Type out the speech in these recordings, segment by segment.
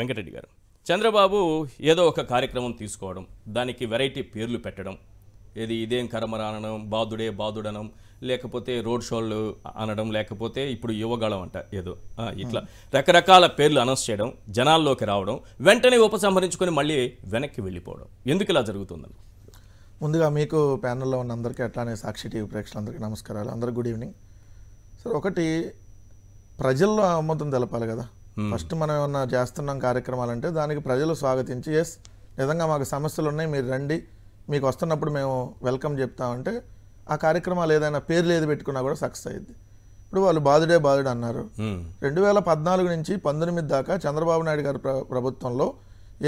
వెంకటరెడ్డి గారు చంద్రబాబు ఏదో ఒక కార్యక్రమం తీసుకోవడం దానికి వెరైటీ పేర్లు పెట్టడం ఏది ఇదేం కరమరానడం బాదుడే బాధుడే బాధుడనం లేకపోతే రోడ్ షోలు అనడం లేకపోతే ఇప్పుడు యువగళం అంట ఏదో ఇట్లా రకరకాల పేర్లు అనౌన్స్ చేయడం జనాల్లోకి రావడం వెంటనే ఉపసంహరించుకొని మళ్ళీ వెనక్కి వెళ్ళిపోవడం ఎందుకు ఇలా జరుగుతుందని ముందుగా మీకు ప్యానల్లో ఉన్న అందరికీ అట్లానే సాక్షి టీవీ ప్రేక్షకులందరికీ నమస్కారాలు అందరూ గుడ్ ఈవినింగ్ సార్ ఒకటి ప్రజల్లో ఆమోదం తెలపాలి కదా ఫస్ట్ hmm. మనం ఏమన్నా చేస్తున్నాం కార్యక్రమాలు అంటే దానికి ప్రజలు స్వాగతించి ఎస్ నిజంగా మాకు సమస్యలు ఉన్నాయి మీరు రండి మీకు వస్తున్నప్పుడు మేము వెల్కమ్ చెప్తామంటే ఆ కార్యక్రమాలు ఏదైనా పేర్లు ఏది పెట్టుకున్నా కూడా సక్సెస్ అయ్యింది ఇప్పుడు వాళ్ళు బాధుడే బాధుడు అన్నారు hmm. రెండు వేల పద్నాలుగు నుంచి పంతొమ్మిది దాకా చంద్రబాబు నాయుడు గారి ప్రభుత్వంలో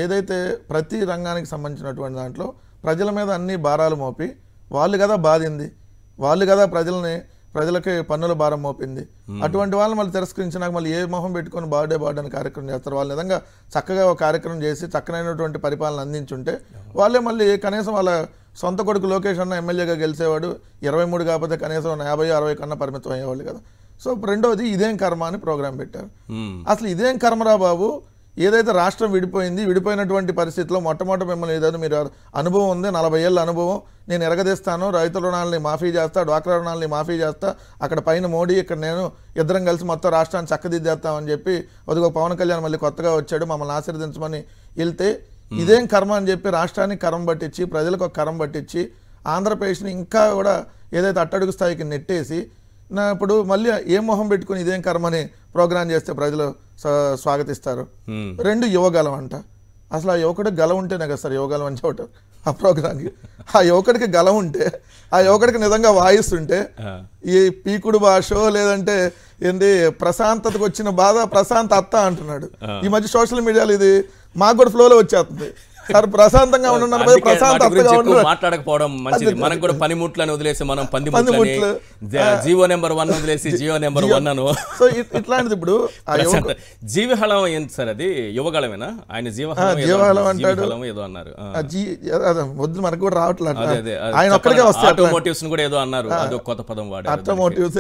ఏదైతే ప్రతి రంగానికి సంబంధించినటువంటి దాంట్లో ప్రజల మీద అన్ని భారాలు మోపి వాళ్ళు కదా బాధింది వాళ్ళు కదా ప్రజల్ని ప్రజలకి పన్నుల భారం మోపింది అటువంటి వాళ్ళని మళ్ళీ తిరస్కరించినాక మళ్ళీ ఏ మొహం పెట్టుకొని బాడే బర్త్డే అని కార్యక్రమం చేస్తారు వాళ్ళు నిజంగా చక్కగా ఒక కార్యక్రమం చేసి చక్కనైనటువంటి పరిపాలన అందించుంటే వాళ్ళే మళ్ళీ కనీసం వాళ్ళ సొంత కొడుకు లోకేష్ అన్న ఎమ్మెల్యేగా గెలిచేవాడు ఇరవై మూడు కాకపోతే కనీసం యాభై అరవై కన్నా పరిమితం అయ్యేవాళ్ళు కదా సో రెండోది ఇదేం కర్మ అని ప్రోగ్రాం పెట్టారు అసలు ఇదేం కర్మరా బాబు ఏదైతే రాష్ట్రం విడిపోయింది విడిపోయినటువంటి పరిస్థితిలో మొట్టమొదటి మిమ్మల్ని ఏదైనా మీరు అనుభవం ఉంది నలభై ఏళ్ళ అనుభవం నేను ఎరగదీస్తాను రైతుల రుణాలని మాఫీ చేస్తా డ్వాక్రా రుణాలని మాఫీ చేస్తా అక్కడ పైన మోడీ ఇక్కడ నేను ఇద్దరం కలిసి మొత్తం రాష్ట్రాన్ని చక్కదిద్దేస్తామని చెప్పి అదిగో పవన్ కళ్యాణ్ మళ్ళీ కొత్తగా వచ్చాడు మమ్మల్ని ఆశీర్వదించమని వెళ్తే ఇదేం కర్మ అని చెప్పి రాష్ట్రానికి కరం పట్టించి ప్రజలకు ఒక కరం పట్టించి ఆంధ్రప్రదేశ్ని ఇంకా కూడా ఏదైతే అట్టడుగు స్థాయికి నెట్టేసి నా ఇప్పుడు మళ్ళీ ఏం మొహం పెట్టుకుని ఇదేం కర్మని ప్రోగ్రాం చేస్తే ప్రజలు స్వాగతిస్తారు రెండు యువగలం అంట అసలు ఆ యువకుడికి గల ఉంటేనే కదా సార్ యువగలం అని చెప్పటం ఆ ప్రోగ్రామ్కి ఆ యువకుడికి గల ఉంటే ఆ యువకుడికి నిజంగా వాయిస్తుంటే ఈ పీకుడు భాషో లేదంటే ఏంది ప్రశాంతతకు వచ్చిన బాధ ప్రశాంత అత్త అంటున్నాడు ఈ మధ్య సోషల్ మీడియాలో ఇది మాకు కూడా ఫ్లోలో వచ్చేస్తుంది ప్రశాంతంగా ఉండండి మాట్లాడకపోవడం మంచిది మనం కూడా పనిముట్లను వదిలేసి మనం పంది ముట్లు జియో నెంబర్ వన్ వదిలేసి జియో నెంబర్ వన్ అను సో ఇట్లాంటిది ఇప్పుడు జీవహళం ఏంటి సార్ అది యువగళమేనా ఆయన జీవహళం జీవహళం అంటాడు ఏదో అన్నారు వద్దు మనకు కూడా రావట్లేదు ఆయన ఒక్కడికే వస్తాయి ఆటోమోటివ్స్ కూడా ఏదో అన్నారు అది కొత్త పదం వాడారు ఆటోమోటివ్స్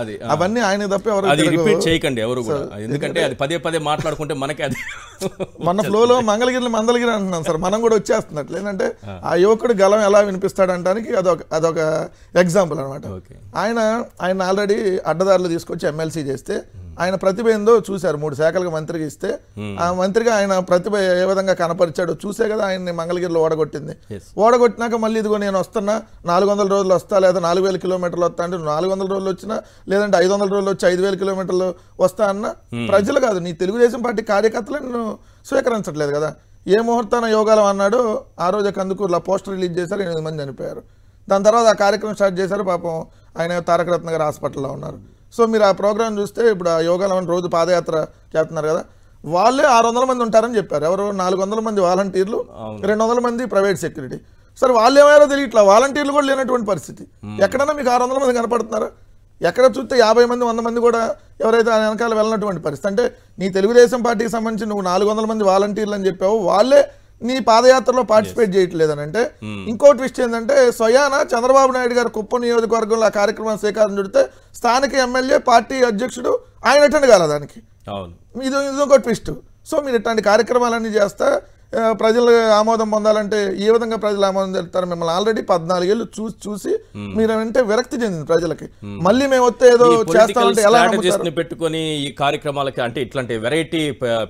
అది అవన్నీ ఆయన తప్ప ఎవరు అది రిపీట్ చేయకండి ఎవరు కూడా ఎందుకంటే అది పదే పదే మాట్లాడుకుంటే మనకే అది మన లో మంగళగిరిని మందలగిరి అంటున్నాం చేస్తున్నాం సార్ మనం కూడా వచ్చేస్తున్నట్లు ఏంటంటే ఆ యువకుడు గలం ఎలా అంటానికి అదొక అదొక ఎగ్జాంపుల్ అనమాట ఆయన ఆయన ఆల్రెడీ అడ్డదారులు తీసుకొచ్చి ఎమ్మెల్సీ చేస్తే ఆయన ప్రతిభ ఏందో చూశారు మూడు శాఖలకు మంత్రికి ఇస్తే ఆ మంత్రిగా ఆయన ప్రతిభ ఏ విధంగా కనపరిచాడో చూసే కదా ఆయన్ని మంగళగిరిలో ఓడగొట్టింది ఓడగొట్టినాక మళ్ళీ ఇదిగో నేను వస్తున్నా నాలుగు వందల రోజులు వస్తా లేదా నాలుగు వేల కిలోమీటర్లు వస్తా అంటే నాలుగు వందల రోజులు వచ్చినా లేదంటే ఐదు వందల రోజులు వచ్చి ఐదు వేల కిలోమీటర్లు వస్తా అన్న ప్రజలు కాదు నీ తెలుగుదేశం పార్టీ కార్యకర్తలను స్వీకరించట్లేదు కదా ఏ ముహూర్తాన యోగాలం అన్నాడు ఆ రోజు కందుకూరులో పోస్టర్ రిలీజ్ చేశారు ఎనిమిది మంది చనిపోయారు దాని తర్వాత ఆ కార్యక్రమం స్టార్ట్ చేశారు పాపం ఆయన తారకరత్న గారు హాస్పిటల్లో ఉన్నారు సో మీరు ఆ ప్రోగ్రాం చూస్తే ఇప్పుడు ఆ యోగాలం రోజు పాదయాత్ర చేస్తున్నారు కదా వాళ్ళే ఆరు వందల మంది ఉంటారని చెప్పారు ఎవరు నాలుగు వందల మంది వాలంటీర్లు రెండు వందల మంది ప్రైవేట్ సెక్యూరిటీ సరే వాళ్ళు ఏమైనా తెలియట్లా వాలంటీర్లు కూడా లేనటువంటి పరిస్థితి ఎక్కడన్నా మీకు ఆరు వందల మంది కనపడుతున్నారా ఎక్కడ చూస్తే యాభై మంది వంద మంది కూడా ఎవరైతే వెనకాల వెళ్ళినటువంటి పరిస్థితి అంటే నీ తెలుగుదేశం పార్టీకి సంబంధించి నువ్వు నాలుగు వందల మంది వాలంటీర్లు అని చెప్పావు వాళ్ళే నీ పాదయాత్రలో పార్టిసిపేట్ చేయట్లేదు అని అంటే hmm. ఇంకో ట్విస్ట్ ఏంటంటే స్వయాన చంద్రబాబు నాయుడు గారు కుప్ప నియోజకవర్గంలో ఆ కార్యక్రమం శ్రీకారం చుడితే స్థానిక ఎమ్మెల్యే పార్టీ అధ్యక్షుడు ఆయన అటెండ్ కాల దానికి ఇది ఒక ట్విస్ట్ సో మీరు ఇట్లాంటి కార్యక్రమాలన్నీ చేస్తే ప్రజలు ఆమోదం పొందాలంటే ఏ విధంగా ప్రజలు ఆమోదం జరుగుతారు మిమ్మల్ని ఆల్రెడీ పద్నాలుగేళ్ళు చూసి చూసి hmm. మీరు అంటే విరక్తి చెందింది ప్రజలకి hmm. మళ్ళీ మేము వస్తే ఏదో చేస్తామంటే ఎలా పెట్టుకొని ఈ కార్యక్రమాలకి అంటే ఇట్లాంటి వెరైటీ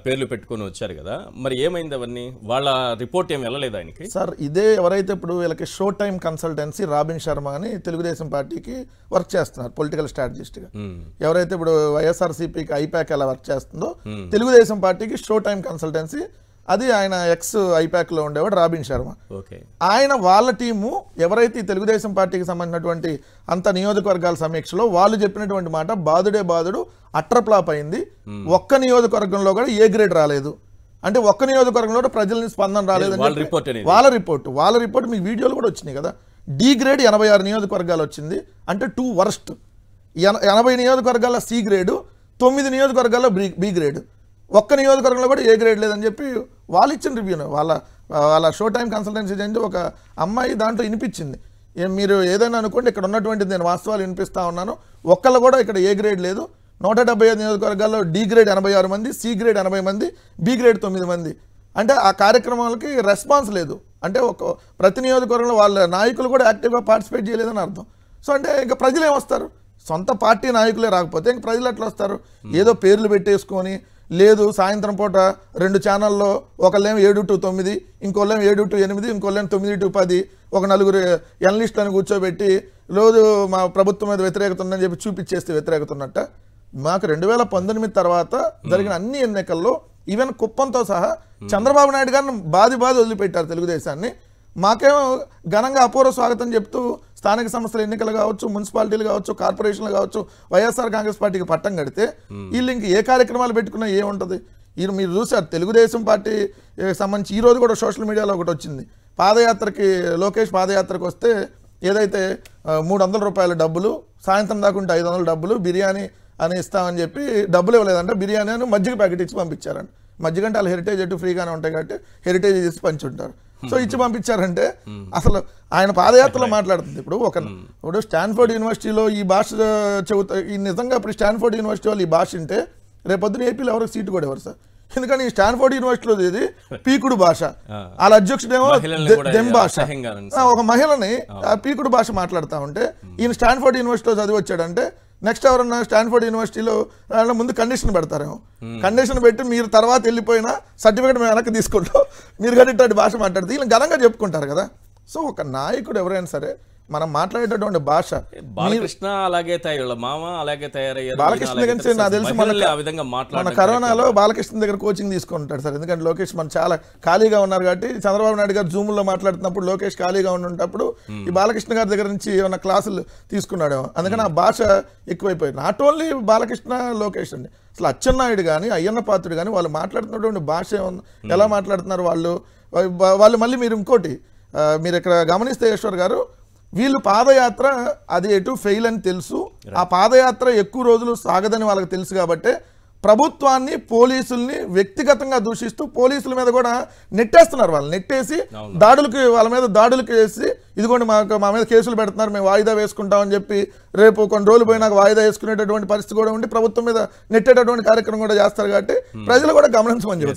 పేర్లు పెట్టుకొని వచ్చారు కదా మరి ఏమైంది అవన్నీ వాళ్ళ రిపోర్ట్ ఏం వెళ్ళలేదు ఆయనకి సార్ ఇదే ఎవరైతే ఇప్పుడు వీళ్ళకి show time consultancy Robin Sharma అని తెలుగుదేశం పార్టీకి వర్క్ చేస్తున్నారు పొలిటికల్ గా hmm. ఎవరైతే ఇప్పుడు వైఎస్ఆర్సీపీకి ఐపాక్ ఎలా వర్క్ చేస్తుందో తెలుగుదేశం పార్టీకి షో టైం కన్సల్టెన్సీ అది ఆయన ఎక్స్ ఐపాక్లో ఉండేవాడు రాబిన్ శర్మ ఆయన వాళ్ళ టీము ఎవరైతే తెలుగుదేశం పార్టీకి సంబంధించినటువంటి అంత నియోజకవర్గాల సమీక్షలో వాళ్ళు చెప్పినటువంటి మాట బాధుడే బాధుడు అట్రప్లాప్ అయింది ఒక్క నియోజకవర్గంలో కూడా ఏ గ్రేడ్ రాలేదు అంటే ఒక్క నియోజకవర్గంలో కూడా స్పందన రాలేదు వాళ్ళ రిపోర్ట్ వాళ్ళ రిపోర్ట్ మీకు వీడియోలు కూడా వచ్చినాయి కదా డి గ్రేడ్ ఎనభై ఆరు నియోజకవర్గాలు వచ్చింది అంటే టూ వర్స్ట్ ఎనభై నియోజకవర్గాల సి గ్రేడు తొమ్మిది నియోజకవర్గాల్లో బి గ్రేడ్ ఒక్క నియోజకవర్గంలో కూడా ఏ గ్రేడ్ లేదని చెప్పి వాళ్ళు ఇచ్చిన రివ్యూను వాళ్ళ వాళ్ళ షో టైం కన్సల్టెన్సీ చేసి ఒక అమ్మాయి దాంట్లో వినిపించింది మీరు ఏదైనా అనుకోండి ఇక్కడ ఉన్నటువంటి నేను వాస్తవాలు వినిపిస్తూ ఉన్నాను ఒక్కళ్ళు కూడా ఇక్కడ ఏ గ్రేడ్ లేదు నూట డెబ్బై ఐదు నియోజకవర్గాల్లో డి గ్రేడ్ ఎనభై ఆరు మంది సి గ్రేడ్ ఎనభై మంది బి గ్రేడ్ తొమ్మిది మంది అంటే ఆ కార్యక్రమాలకి రెస్పాన్స్ లేదు అంటే ఒక ప్రతి నియోజకవర్గంలో వాళ్ళ నాయకులు కూడా యాక్టివ్గా పార్టిసిపేట్ చేయలేదని అర్థం సో అంటే ఇంకా ప్రజలు ఏమొస్తారు సొంత పార్టీ నాయకులే రాకపోతే ఇంక ప్రజలు ఎట్లా వస్తారు hmm. ఏదో పేర్లు పెట్టేసుకొని లేదు సాయంత్రం పూట రెండు ఛానల్లో ఒకళ్ళేం ఏడు టు తొమ్మిది ఇంకోళ్ళేం ఏడు టు ఎనిమిది ఇంకోళ్ళేం తొమ్మిది టు పది ఒక నలుగురు ఎనలిస్టులను కూర్చోబెట్టి రోజు మా ప్రభుత్వం మీద వ్యతిరేకత ఉందని చెప్పి చూపించేస్తే వ్యతిరేకత ఉన్నట్ట మాకు రెండు వేల పంతొమ్మిది తర్వాత జరిగిన అన్ని ఎన్నికల్లో ఈవెన్ కుప్పంతో సహా చంద్రబాబు నాయుడు గారిని బాది బాధి వదిలిపెట్టారు తెలుగుదేశాన్ని మాకేమో ఘనంగా అపూర్వ స్వాగతం చెప్తూ స్థానిక సంస్థల ఎన్నికలు కావచ్చు మున్సిపాలిటీలు కావచ్చు కార్పొరేషన్లు కావచ్చు వైఎస్ఆర్ కాంగ్రెస్ పార్టీకి పట్టం కడితే వీళ్ళు ఇంక hmm. ఏ కార్యక్రమాలు పెట్టుకున్నా ఏముంటుంది ఈ మీరు చూసారు తెలుగుదేశం పార్టీ సంబంధించి ఈరోజు కూడా సోషల్ మీడియాలో ఒకటి వచ్చింది పాదయాత్రకి లోకేష్ పాదయాత్రకు వస్తే ఏదైతే మూడు వందల రూపాయల డబ్బులు సాయంత్రం దాకా ఉంటే ఐదు వందల డబ్బులు బిర్యానీ అని ఇస్తామని చెప్పి డబ్బులు ఇవ్వలేదంటే బిర్యానీ అని మజ్జిగ ప్యాకెట్ ఇచ్చి పంపించారండి మజ్జిగ అంటే వాళ్ళు హెరిటేజ్ అటు ఫ్రీగానే ఉంటాయి కాబట్టి హెరిటేజ్ ఇచ్చి పంచుంటారు సో ఇచ్చి పంపించారంటే అసలు ఆయన పాదయాత్రలో మాట్లాడుతుంది ఇప్పుడు ఒక hmm. ఇప్పుడు స్టాన్ఫోర్డ్ యూనివర్సిటీలో ఈ భాష చెబుతా ఈ నిజంగా ఇప్పుడు స్టాన్ఫోర్డ్ యూనివర్సిటీ వాళ్ళు ఈ భాష ఉంటే రేపొద్దున ఏపీలో ఎవరికి సీటు కూడా ఎవరు సార్ ఎందుకని స్టాన్ఫోర్డ్ యూనివర్సిటీలో ఇది పీకుడు భాష ah. వాళ్ళ అధ్యక్షుడేమో దెమ్ భాష ఒక మహిళని ah. పీకుడు భాష మాట్లాడుతూ ఉంటే hmm. ఈయన స్టాన్ఫోర్డ్ యూనివర్సిటీలో చదివి వచ్చాడంటే నెక్స్ట్ ఎవరన్నా స్టాన్ఫోర్డ్ యూనివర్సిటీలో ముందు కండిషన్ పెడతారేమో కండిషన్ పెట్టి మీరు తర్వాత వెళ్ళిపోయినా సర్టిఫికేట్ మేము వెనక్కి తీసుకుంటాం మీరు ఇట్లాంటి భాష మాట్లాడితే వీళ్ళని ఘనంగా చెప్పుకుంటారు కదా సో ఒక నాయకుడు ఎవరైనా సరే మనం మాట్లాడేటటువంటి భాష బాలకృష్ణ అలాగే తయారు మామ అలాగే తయారయ్యారు బాలకృష్ణ దగ్గర నాకు తెలిసి మన మన కరోనాలో బాలకృష్ణ దగ్గర కోచింగ్ తీసుకుంటాడు సార్ ఎందుకంటే లోకేష్ మనం చాలా ఖాళీగా ఉన్నారు కాబట్టి చంద్రబాబు నాయుడు గారు జూమ్ లో మాట్లాడుతున్నప్పుడు లోకేష్ ఖాళీగా ఉన్నప్పుడు hmm. ఈ బాలకృష్ణ గారి దగ్గర నుంచి ఏమైనా క్లాసులు తీసుకున్నాడేమో అందుకని ఆ భాష ఎక్కువైపోయింది నాట్ ఓన్లీ బాలకృష్ణ లోకేష్ అండి అసలు అచ్చెన్నాయుడు కానీ అయ్యన్న పాత్రుడు కానీ వాళ్ళు మాట్లాడుతున్నటువంటి భాష hmm. ఎలా మాట్లాడుతున్నారు వాళ్ళు వాళ్ళు మళ్ళీ మీరు ఇంకోటి మీరు ఇక్కడ గమనిస్తే ఈశ్వర్ గారు వీళ్ళు పాదయాత్ర అది ఎటు ఫెయిల్ అని తెలుసు ఆ పాదయాత్ర ఎక్కువ రోజులు సాగదని వాళ్ళకి తెలుసు కాబట్టి ప్రభుత్వాన్ని పోలీసుల్ని వ్యక్తిగతంగా దూషిస్తూ పోలీసుల మీద కూడా నెట్టేస్తున్నారు వాళ్ళు నెట్టేసి దాడులకి వాళ్ళ మీద దాడులకి వేసి ఇదిగోండి మాకు మా మీద కేసులు పెడుతున్నారు మేము వాయిదా వేసుకుంటామని చెప్పి రేపు కొన్ని రోజులు పోయినాక వాయిదా వేసుకునేటటువంటి పరిస్థితి కూడా ఉండి ప్రభుత్వం మీద నెట్టేటటువంటి కార్యక్రమం కూడా చేస్తారు కాబట్టి hmm. ప్రజలు కూడా గమనించమని